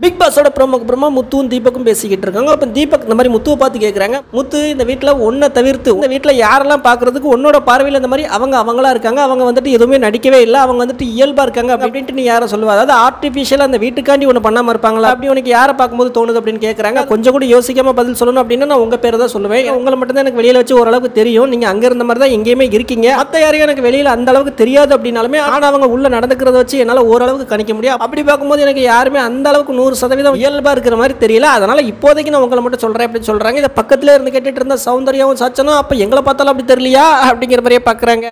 big பிக்பாஸோட பிரமுக பிரமா முத்துவும் தீபக்கும் பேசிக்கிட்டு இருக்காங்க அப்போ தீபக் இந்த மாதிரி முத்துவை பார்த்து கேட்குறாங்க முத்து இந்த வீட்டில் ஒன்றை தவிர்த்து இந்த வீட்டில் யாரெல்லாம் பார்க்குறதுக்கு உன்னோட பார்வையில் இந்த மாதிரி அவங்க அவங்களா இருக்காங்க அவங்க வந்துட்டு எதுவுமே நடிக்கவே இல்லை அவங்க வந்துட்டு இயல்பாக இருக்காங்க அப்படின்ட்டு நீ யாரை சொல்லுவா அதாவது ஆர்டிஃபிஷியலாக அந்த வீட்டுக்காண்டி ஒன்று பண்ணாமல் இருப்பாங்களா அப்படி உனக்கு யாரை பார்க்கும்போது தோணுது அப்படின்னு கேட்குறாங்க கொஞ்சம் கூட யோசிக்காமல் பதில் சொல்லணும் அப்படின்னா நான் உங்கள் பேர் தான் சொல்லுவேன் உங்களை மட்டும் தான் எனக்கு வெளியில் வச்சு ஓரளவுக்கு தெரியும் நீங்கள் அங்கே இருந்த மாதிரி தான் எங்கேயுமே இருக்கீங்க மற்ற யாரையும் எனக்கு வெளியில் அந்த அளவுக்கு தெரியாது அப்படின்னாலுமே ஆனால் அவங்க உள்ளே நடந்துக்கிறத வச்சு என்னால் ஓரளவுக்கு கணிக்க முடியும் அப்படி பார்க்கும்போது எனக்கு யாருமே அந்த அளவுக்கு நூறு சதவீதம் இயல்பாக இருக்கிற மாதிரி தெரியல அதனால் இப்போதைக்கு நான் உங்களை மட்டும் சொல்கிறேன் அப்படின்னு சொல்கிறாங்க இதை பக்கத்தில் இருந்து கேட்டுட்டு இருந்த சௌந்தர்யாவும் சச்சனும் அப்போ எங்களை பார்த்தாலும் அப்படி தெரியலையா அப்படிங்கிற மாதிரியே பார்க்குறாங்க